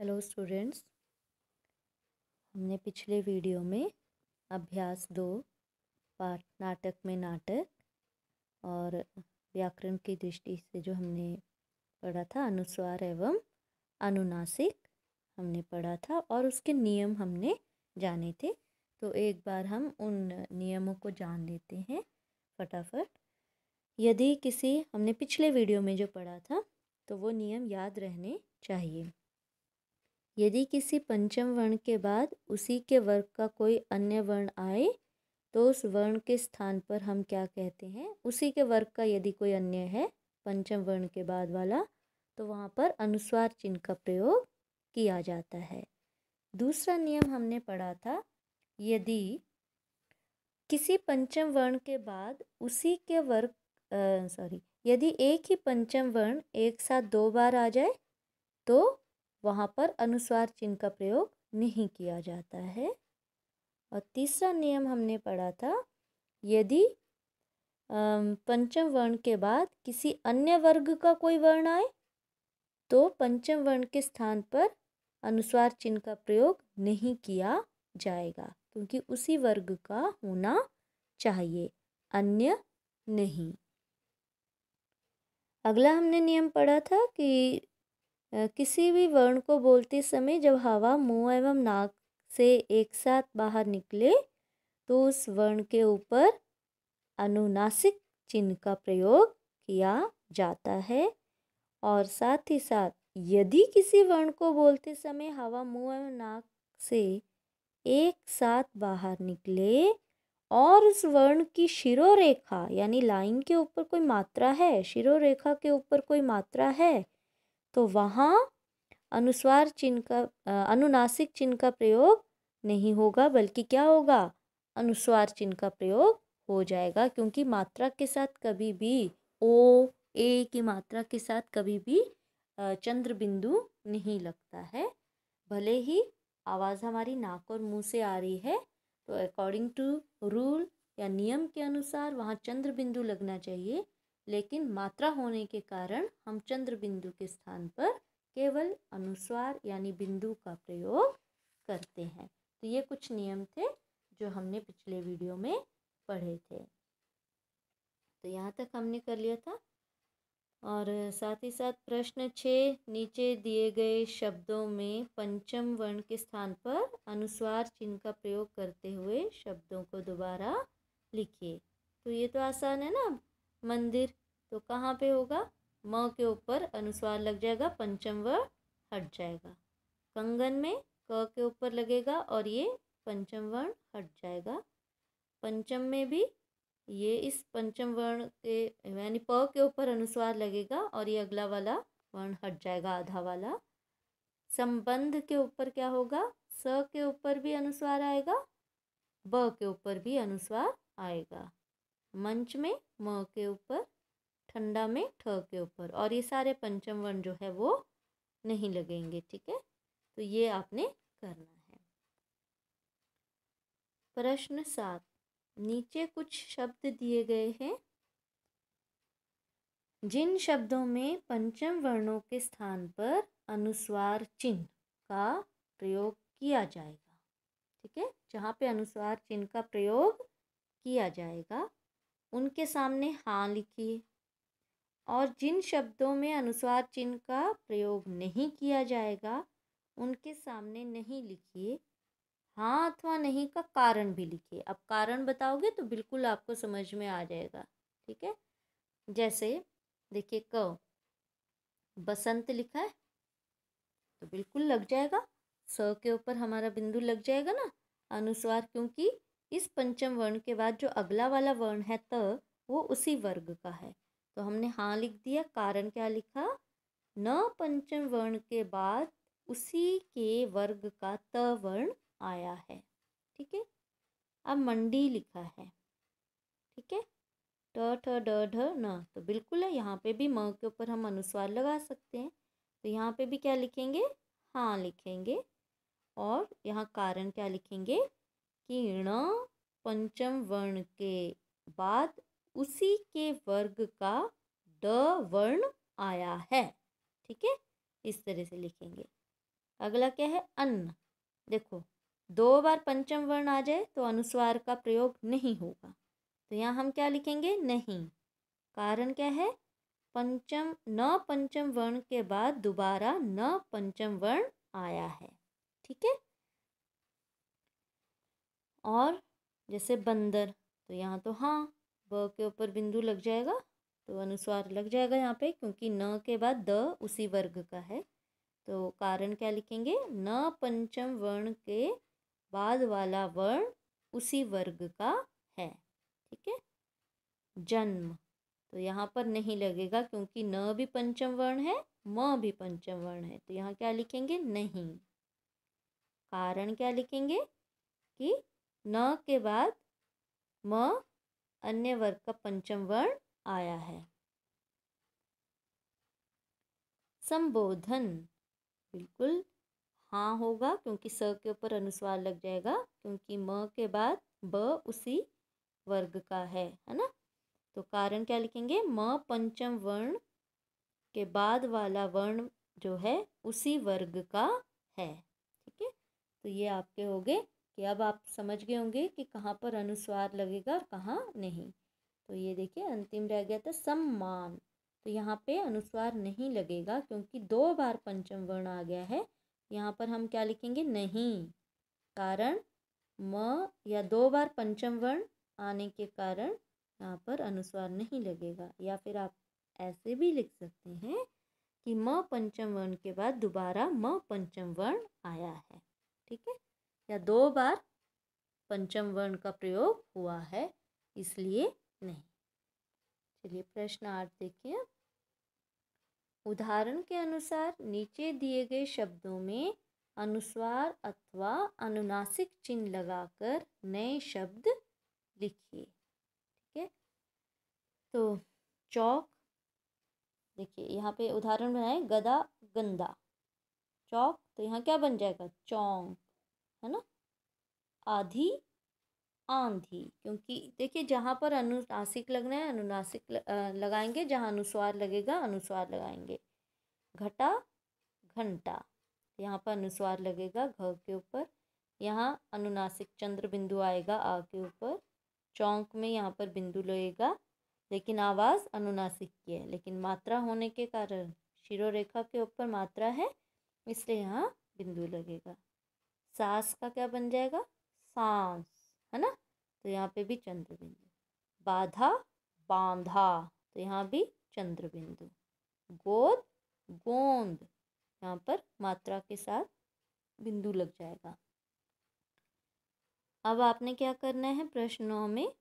hello students हमने पिछले video में अभ्यास दो पाठ नाटक में नाटक और व्याकरण की दृष्टि से जो हमने पढ़ा था अनुस्वार एवं अनुनासिक हमने पढ़ा था और उसके नियम हमने जाने थे तो एक बार हम उन नियमों को जान लेते हैं फटाफट यदि किसी हमने पिछले वीडियो में जो पढ़ा था तो वो नियम याद रहने चाहिए यदि किसी पंचम वर्ण के बाद उसी के वर्ग का कोई अन्य वर्ण आए तो उस वर्ण के स्थान पर हम क्या कहते हैं उसी के वर्ग का यदि कोई अन्य है पंचम वर्ण के बाद वाला तो वहाँ पर अनुस्वार चिन्ह का प्रयोग किया जाता है दूसरा नियम हमने पढ़ा था यदि किसी पंचम वर्ण के बाद उसी के वर्ग सॉरी यदि एक ही पंचम वर्ण एक साथ दो बार आ जाए तो वहाँ पर अनुस्वार चिन्ह का प्रयोग नहीं किया जाता है और तीसरा नियम हमने पढ़ा था यदि पंचम वर्ण के बाद किसी अन्य वर्ग का कोई वर्ण आए तो पंचम वर्ण के स्थान पर अनुस्वार चिन्ह का प्रयोग नहीं किया जाएगा क्योंकि उसी वर्ग का होना चाहिए अन्य नहीं अगला हमने नियम पढ़ा था कि किसी भी वर्ण को बोलते समय जब हवा मुंह एवं नाक से एक साथ बाहर निकले तो उस वर्ण के ऊपर अनुनासिक चिन्ह का प्रयोग किया जाता है और साथ ही साथ यदि किसी वर्ण को बोलते समय हवा मुंह एवं नाक से एक साथ बाहर निकले और उस वर्ण की शिरोरेखा रेखा यानी लाइन के ऊपर कोई मात्रा है शिरो रेखा के ऊपर कोई मात्रा है तो वहाँ अनुस्वार चिन्ह का अनुनासिक चिन्ह का प्रयोग नहीं होगा बल्कि क्या होगा अनुस्वार चिन्ह का प्रयोग हो जाएगा क्योंकि मात्रा के साथ कभी भी ओ ए की मात्रा के साथ कभी भी चंद्र बिंदु नहीं लगता है भले ही आवाज़ हमारी नाक और मुंह से आ रही है तो अकॉर्डिंग टू रूल या नियम के अनुसार वहाँ चंद्र बिंदु लगना चाहिए लेकिन मात्रा होने के कारण हम चंद्र बिंदु के स्थान पर केवल अनुस्वार यानी बिंदु का प्रयोग करते हैं तो ये कुछ नियम थे जो हमने पिछले वीडियो में पढ़े थे तो यहाँ तक हमने कर लिया था और साथ ही साथ प्रश्न छः नीचे दिए गए शब्दों में पंचम वर्ण के स्थान पर अनुस्वार चिन्ह का प्रयोग करते हुए शब्दों को दोबारा लिखिए तो ये तो आसान है ना मंदिर तो कहाँ पे होगा म के ऊपर अनुस्वार लग जाएगा पंचम वर्ण हट जाएगा कंगन में क के ऊपर लगेगा और ये पंचम वर्ण हट जाएगा पंचम में भी ये इस पंचम वर्ण के यानी प के ऊपर अनुस्वार लगेगा और ये अगला वाला वर्ण हट जाएगा आधा वाला संबंध के ऊपर क्या होगा स के ऊपर भी अनुस्वार आएगा ब के ऊपर भी अनुस्वार आएगा मंच में म के ऊपर ठंडा में ठ के ऊपर और ये सारे पंचम वर्ण जो है वो नहीं लगेंगे ठीक है तो ये आपने करना है प्रश्न सात नीचे कुछ शब्द दिए गए हैं जिन शब्दों में पंचम वर्णों के स्थान पर अनुस्वार चिन्ह का प्रयोग किया जाएगा ठीक है जहाँ पे अनुस्वार चिन्ह का प्रयोग किया जाएगा उनके सामने हाँ लिखिए और जिन शब्दों में अनुस्वार चिन्ह का प्रयोग नहीं किया जाएगा उनके सामने नहीं लिखिए हाँ अथवा नहीं का कारण भी लिखिए अब कारण बताओगे तो बिल्कुल आपको समझ में आ जाएगा ठीक है जैसे देखिए क बसंत लिखा है तो बिल्कुल लग जाएगा स के ऊपर हमारा बिंदु लग जाएगा ना अनुस्वार क्योंकि इस पंचम वर्ण के बाद जो अगला वाला वर्ण है त वो उसी वर्ग का है तो हमने हाँ लिख दिया कारण क्या लिखा न पंचम वर्ण के बाद उसी के वर्ग का त वर्ण आया है ठीक है अब मंडी लिखा है ठीक है ट ठ ड ढ न तो बिल्कुल है यहाँ पे भी म के ऊपर हम अनुस्वार लगा सकते हैं तो यहाँ पे भी क्या लिखेंगे हाँ लिखेंगे और यहाँ कारण क्या लिखेंगे किर्ण पंचम वर्ण के बाद उसी के वर्ग का ड वर्ण आया है ठीक है इस तरह से लिखेंगे अगला क्या है अन्न देखो दो बार पंचम वर्ण आ जाए तो अनुस्वार का प्रयोग नहीं होगा तो यहाँ हम क्या लिखेंगे नहीं कारण क्या है पंचम न पंचम वर्ण के बाद दोबारा न पंचम वर्ण आया है ठीक है और जैसे बंदर तो यहाँ तो हाँ ब के ऊपर बिंदु लग जाएगा तो अनुस्वार लग जाएगा यहाँ पे क्योंकि न के बाद द उसी वर्ग का है तो कारण क्या लिखेंगे न पंचम वर्ण के बाद वाला वर्ण उसी वर्ग का है ठीक है जन्म तो यहाँ पर नहीं लगेगा क्योंकि न भी पंचम वर्ण है म भी पंचम वर्ण है तो यहाँ क्या लिखेंगे नहीं कारण क्या लिखेंगे कि न के बाद म अन्य वर्ग का पंचम वर्ण आया है संबोधन बिल्कुल हाँ होगा क्योंकि स के ऊपर अनुस्वार लग जाएगा क्योंकि म के बाद ब उसी वर्ग का है है ना तो कारण क्या लिखेंगे म पंचम वर्ण के बाद वाला वर्ण जो है उसी वर्ग का है ठीक है तो ये आपके हो गए कि अब आप समझ गए होंगे कि कहाँ पर अनुस्वार लगेगा और कहाँ नहीं तो ये देखिए अंतिम रह गया था सम्मान तो यहाँ पे अनुस्वार नहीं लगेगा क्योंकि दो बार पंचम वर्ण आ गया है यहाँ पर हम क्या लिखेंगे नहीं कारण म या दो बार पंचम वर्ण आने के कारण यहाँ पर अनुस्वार नहीं लगेगा या फिर आप ऐसे भी लिख सकते हैं कि म पंचम वर्ण के बाद दोबारा म पंचम वर्ण आया है ठीक है या दो बार पंचम वर्ण का प्रयोग हुआ है इसलिए नहीं चलिए प्रश्न आठ देखिए उदाहरण के अनुसार नीचे दिए गए शब्दों में अनुस्वार अथवा अनुनासिक चिन्ह लगाकर नए शब्द लिखिए ठीक है तो चौक देखिए यहाँ पे उदाहरण बनाए गदा गंदा चौक तो यहाँ क्या बन जाएगा चौंक है ना आधी आंधी क्योंकि देखिए जहाँ पर अनुनासिक लगना है अनुनासिक लगाएंगे जहाँ अनुस्वार लगेगा अनुस्वार लगाएंगे घटा घंटा यहाँ पर अनुस्वार लगेगा घ के ऊपर यहाँ अनुनासिक चंद्र बिंदु आएगा आ के ऊपर चौंक में यहाँ पर बिंदु लगेगा लेकिन आवाज़ अनुनासिक की है लेकिन मात्रा होने के कारण शिरोरेखा के ऊपर मात्रा है इसलिए यहाँ बिंदु लगेगा सास का क्या बन जाएगा सांस है ना तो यहाँ पे भी चंद्र बिंदु बाधा बांधा तो यहाँ भी चंद्र बिंदु गोद गोंद यहाँ पर मात्रा के साथ बिंदु लग जाएगा अब आपने क्या करना है प्रश्नों में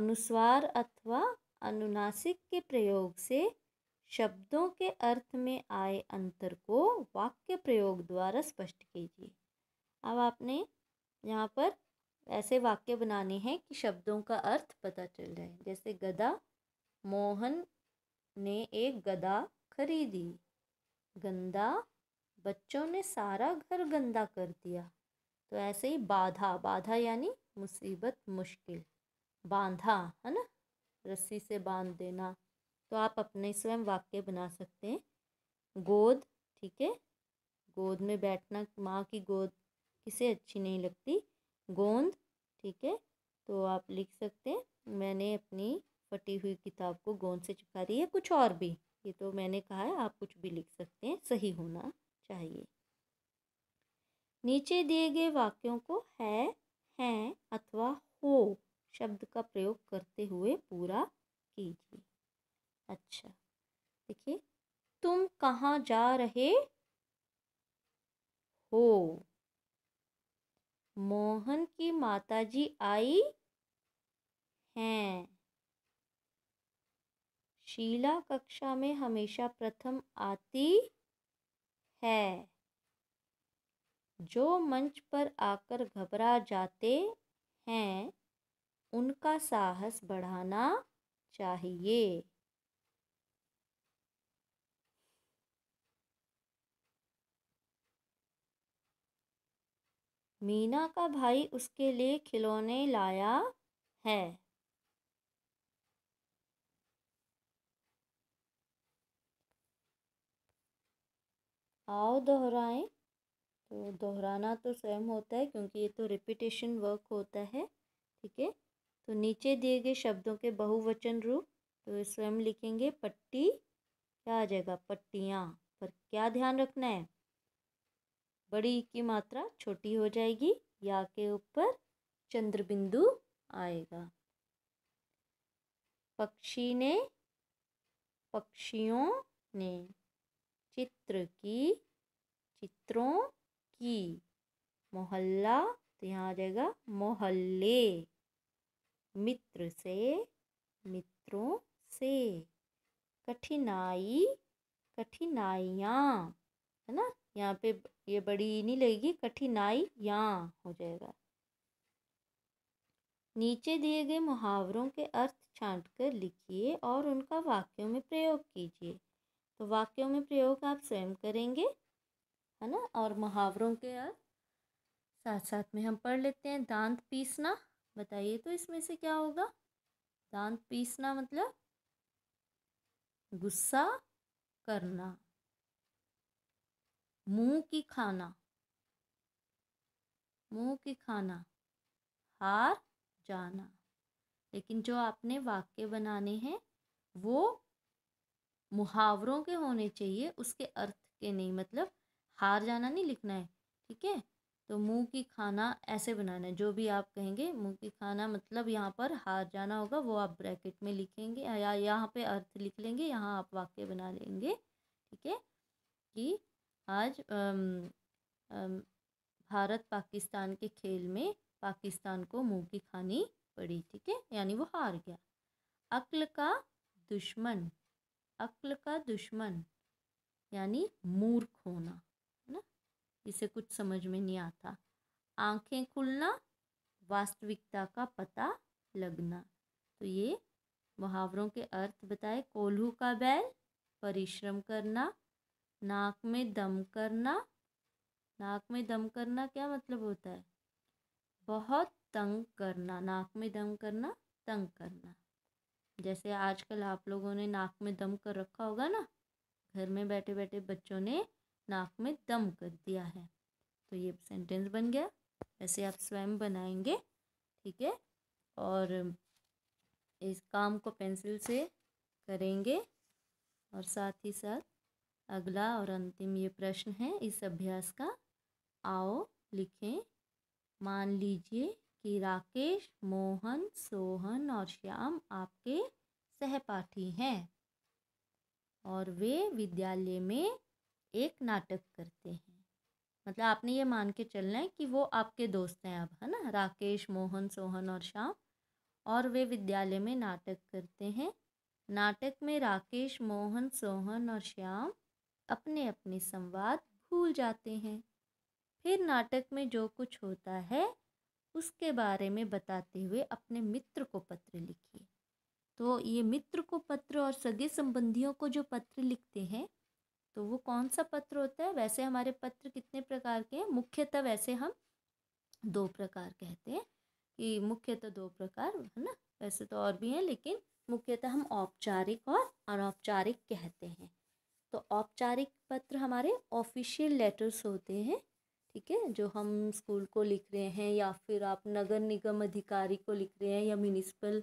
अनुस्वार अथवा अनुनासिक के प्रयोग से शब्दों के अर्थ में आए अंतर को वाक्य प्रयोग द्वारा स्पष्ट कीजिए अब आपने यहाँ पर ऐसे वाक्य बनाने हैं कि शब्दों का अर्थ पता चल जाए जैसे गदा मोहन ने एक गदा खरीदी गंदा बच्चों ने सारा घर गंदा कर दिया तो ऐसे ही बाधा बाधा यानी मुसीबत मुश्किल बांधा है ना रस्सी से बांध देना तो आप अपने स्वयं वाक्य बना सकते हैं गोद ठीक है गोद में बैठना माँ की गोद किसे अच्छी नहीं लगती गोंद ठीक है तो आप लिख सकते हैं मैंने अपनी फटी हुई किताब को गोंद से चिपका दी है कुछ और भी ये तो मैंने कहा है आप कुछ भी लिख सकते हैं सही होना चाहिए नीचे दिए गए वाक्यों को है हैं अथवा हो शब्द का प्रयोग करते हुए पूरा कीजिए अच्छा देखिए तुम कहाँ जा रहे हो मोहन की माताजी आई हैं शीला कक्षा में हमेशा प्रथम आती है जो मंच पर आकर घबरा जाते हैं उनका साहस बढ़ाना चाहिए मीना का भाई उसके लिए खिलौने लाया है आओ दोहराएं तो दोहराना तो स्वयं होता है क्योंकि ये तो रिपीटेशन वर्क होता है ठीक है तो नीचे दिए गए शब्दों के बहुवचन रूप तो स्वयं लिखेंगे पट्टी क्या आ जाएगा पट्टियाँ पर क्या ध्यान रखना है बड़ी की मात्रा छोटी हो जाएगी या के ऊपर चंद्र बिंदु आएगा पक्षी ने पक्षियों ने चित्र की चित्रों की मोहल्ला तो यहाँ आ जाएगा मोहल्ले मित्र से मित्रों से कठिनाई कठिनाइयाँ है ना यहाँ पे ये बड़ी नहीं लगेगी कठिनाई यहाँ हो जाएगा नीचे दिए गए मुहावरों के अर्थ छांट कर लिखिए और उनका वाक्यों में प्रयोग कीजिए तो वाक्यों में प्रयोग आप स्वयं करेंगे है ना और मुहावरों के अर्थ साथ साथ में हम पढ़ लेते हैं दांत पीसना बताइए तो इसमें से क्या होगा दांत पीसना मतलब गुस्सा करना मुंह की खाना मुंह की खाना हार जाना लेकिन जो आपने वाक्य बनाने हैं वो मुहावरों के होने चाहिए उसके अर्थ के नहीं मतलब हार जाना नहीं लिखना है ठीक है तो मुंह की खाना ऐसे बनाना है जो भी आप कहेंगे मुंह की खाना मतलब यहाँ पर हार जाना होगा वो आप ब्रैकेट में लिखेंगे या यहाँ पे अर्थ लिख लेंगे यहाँ आप वाक्य बना लेंगे ठीक है कि आज भारत पाकिस्तान के खेल में पाकिस्तान को मुंह की खानी पड़ी ठीक है यानी वो हार गया अक्ल का दुश्मन अक्ल का दुश्मन यानी मूर्ख होना है ना इसे कुछ समझ में नहीं आता आंखें खुलना वास्तविकता का पता लगना तो ये मुहावरों के अर्थ बताए कोल्हू का बैल परिश्रम करना नाक में दम करना नाक में दम करना क्या मतलब होता है बहुत तंग करना नाक में दम करना तंग करना जैसे आजकल आप लोगों ने नाक में दम कर रखा होगा ना घर में बैठे बैठे बच्चों ने नाक में दम कर दिया है तो ये सेंटेंस बन गया ऐसे आप स्वयं बनाएंगे ठीक है और इस काम को पेंसिल से करेंगे और साथ ही साथ अगला और अंतिम ये प्रश्न है इस अभ्यास का आओ लिखें मान लीजिए कि राकेश मोहन सोहन और श्याम आपके सहपाठी हैं और वे विद्यालय में एक नाटक करते हैं मतलब आपने ये मान के चलना है कि वो आपके दोस्त हैं अब है ना राकेश मोहन सोहन और श्याम और वे विद्यालय में नाटक करते हैं नाटक में राकेश मोहन सोहन और श्याम अपने अपने संवाद भूल जाते हैं फिर नाटक में जो कुछ होता है उसके बारे में बताते हुए अपने मित्र को पत्र लिखिए तो ये मित्र को पत्र और सगे संबंधियों को जो पत्र लिखते हैं तो वो कौन सा पत्र होता है वैसे हमारे पत्र कितने प्रकार के हैं मुख्यतः वैसे हम दो प्रकार कहते हैं कि मुख्यतः दो प्रकार है ना वैसे तो और भी हैं लेकिन मुख्यतः हम औपचारिक और अनौपचारिक कहते हैं तो औपचारिक पत्र हमारे ऑफिशियल लेटर्स होते हैं ठीक है जो हम स्कूल को लिख रहे हैं या फिर आप नगर निगम अधिकारी को लिख रहे हैं या म्यूनिसिपल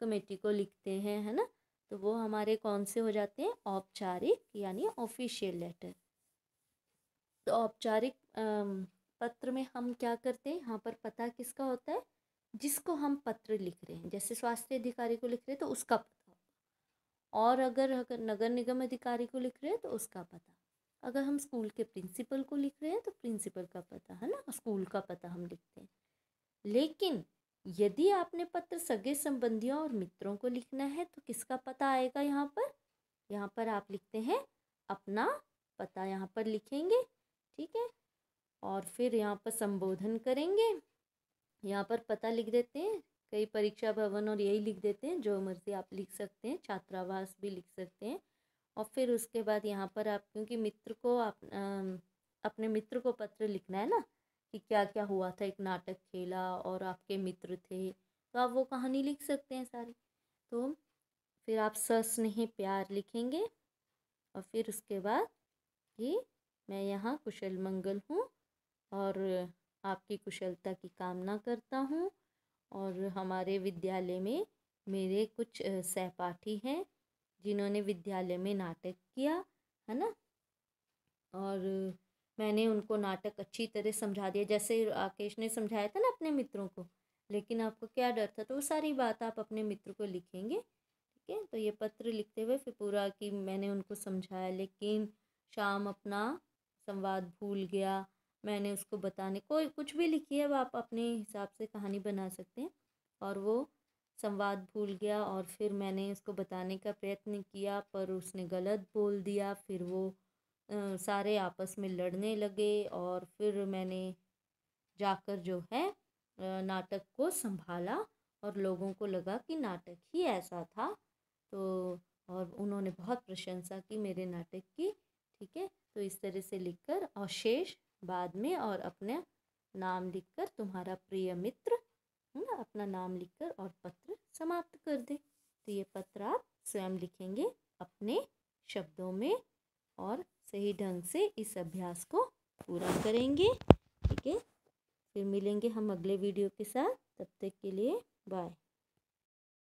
कमेटी को लिखते हैं है ना तो वो हमारे कौन से हो जाते हैं औपचारिक यानी ऑफिशियल लेटर तो औपचारिक पत्र में हम क्या करते हैं यहाँ पर पता किसका होता है जिसको हम पत्र लिख रहे हैं जैसे स्वास्थ्य अधिकारी को लिख रहे हैं तो उसका और अगर नगर निगम अधिकारी को लिख रहे हैं तो उसका पता अगर हम स्कूल के प्रिंसिपल को लिख रहे हैं तो प्रिंसिपल का पता है ना स्कूल का पता हम लिखते हैं लेकिन यदि आपने पत्र सगे संबंधियों और मित्रों को लिखना है तो किसका पता आएगा यहाँ पर यहाँ पर आप लिखते हैं अपना पता यहाँ पर लिखेंगे ठीक है और फिर यहाँ पर संबोधन करेंगे यहाँ पर पता लिख देते हैं कई परीक्षा भवन और यही लिख देते हैं जो मर्जी आप लिख सकते हैं छात्रावास भी लिख सकते हैं और फिर उसके बाद यहाँ पर आप क्योंकि मित्र को आप आ, अपने मित्र को पत्र लिखना है ना कि क्या क्या हुआ था एक नाटक खेला और आपके मित्र थे तो आप वो कहानी लिख सकते हैं सारी तो फिर आप सस्नेह प्यार लिखेंगे और फिर उसके बाद कि मैं यहाँ कुशल मंगल हूँ और आपकी कुशलता की कामना करता हूँ और हमारे विद्यालय में मेरे कुछ सहपाठी हैं जिन्होंने विद्यालय में नाटक किया है ना और मैंने उनको नाटक अच्छी तरह समझा दिया जैसे राकेश ने समझाया था ना अपने मित्रों को लेकिन आपको क्या डर था तो वो सारी बात आप अपने मित्र को लिखेंगे ठीक है तो ये पत्र लिखते हुए फिर पूरा कि मैंने उनको समझाया लेकिन शाम अपना संवाद भूल गया मैंने उसको बताने कोई कुछ भी लिखी है आप अपने हिसाब से कहानी बना सकते हैं और वो संवाद भूल गया और फिर मैंने उसको बताने का प्रयत्न किया पर उसने गलत बोल दिया फिर वो आ, सारे आपस में लड़ने लगे और फिर मैंने जाकर जो है नाटक को संभाला और लोगों को लगा कि नाटक ही ऐसा था तो और उन्होंने बहुत प्रशंसा की मेरे नाटक की ठीक है तो इस तरह से लिखकर अवशेष बाद में और अपने नाम लिखकर तुम्हारा प्रिय मित्र है ना अपना नाम लिखकर और पत्र समाप्त कर दे तो ये पत्र आप स्वयं लिखेंगे अपने शब्दों में और सही ढंग से इस अभ्यास को पूरा करेंगे ठीक है फिर मिलेंगे हम अगले वीडियो के साथ तब तक के लिए बाय